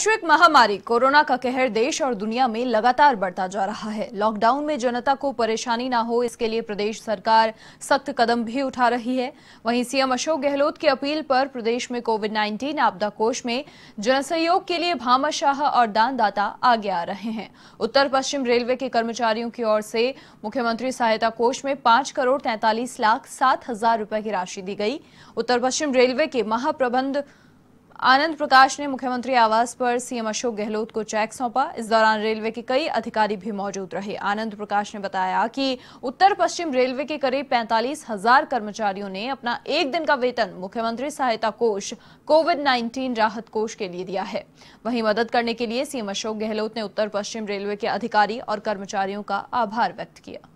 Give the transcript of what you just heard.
वैश्विक महामारी कोरोना का कहर देश और दुनिया में लगातार बढ़ता जा रहा है लॉकडाउन में जनता को परेशानी ना हो इसके लिए प्रदेश सरकार सख्त कदम भी उठा रही है वहीं सीएम अशोक गहलोत की अपील पर प्रदेश में कोविड 19 आपदा कोष में जनसहयोग के लिए भामाशाह और दानदाता आगे आ रहे हैं उत्तर पश्चिम रेलवे के कर्मचारियों की ओर से मुख्यमंत्री सहायता कोष में पांच करोड़ तैंतालीस लाख सात हजार रूपये की राशि दी गई उत्तर पश्चिम रेलवे के महाप्रबंध आनंद प्रकाश ने मुख्यमंत्री आवास पर सीएम अशोक गहलोत को चेक सौंपा इस दौरान रेलवे के कई अधिकारी भी मौजूद रहे आनंद प्रकाश ने बताया कि उत्तर पश्चिम रेलवे के करीब पैंतालीस हजार कर्मचारियों ने अपना एक दिन का वेतन मुख्यमंत्री सहायता कोष कोविड 19 राहत कोष के लिए दिया है वहीं मदद करने के लिए सीएम अशोक गहलोत ने उत्तर पश्चिम रेलवे के अधिकारी और कर्मचारियों का आभार व्यक्त किया